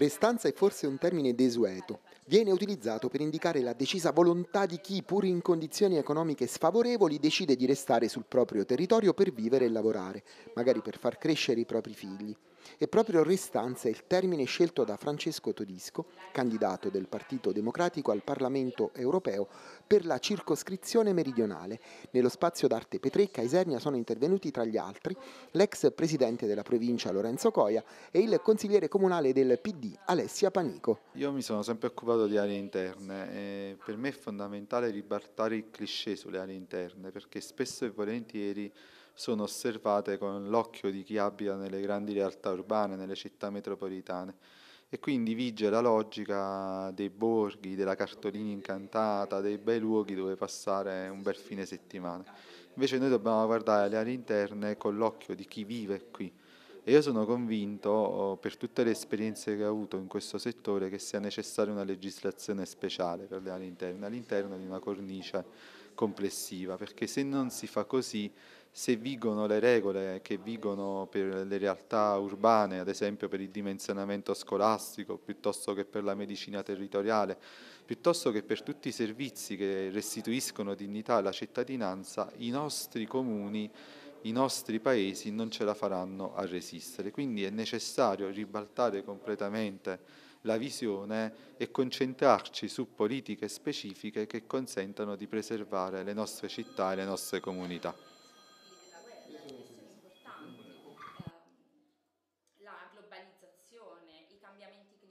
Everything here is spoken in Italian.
Restanza è forse un termine desueto. Viene utilizzato per indicare la decisa volontà di chi, pur in condizioni economiche sfavorevoli, decide di restare sul proprio territorio per vivere e lavorare, magari per far crescere i propri figli e proprio restanza è il termine scelto da Francesco Todisco, candidato del Partito Democratico al Parlamento europeo, per la circoscrizione meridionale. Nello spazio d'arte Petrè e Casernia sono intervenuti tra gli altri l'ex presidente della provincia Lorenzo Coia e il consigliere comunale del PD Alessia Panico. Io mi sono sempre occupato di aree interne e per me è fondamentale ribaltare il cliché sulle aree interne perché spesso e volentieri sono osservate con l'occhio di chi abita nelle grandi realtà urbane, nelle città metropolitane. E quindi vige la logica dei borghi, della cartolina incantata, dei bei luoghi dove passare un bel fine settimana. Invece noi dobbiamo guardare le aree interne con l'occhio di chi vive qui e io sono convinto, oh, per tutte le esperienze che ho avuto in questo settore, che sia necessaria una legislazione speciale per le aree interne, all'interno di una cornice complessiva, perché se non si fa così, se vigono le regole che vigono per le realtà urbane, ad esempio per il dimensionamento scolastico, piuttosto che per la medicina territoriale, piuttosto che per tutti i servizi che restituiscono dignità alla cittadinanza, i nostri comuni i nostri paesi non ce la faranno a resistere. Quindi è necessario ribaltare completamente la visione e concentrarci su politiche specifiche che consentano di preservare le nostre città e le nostre comunità.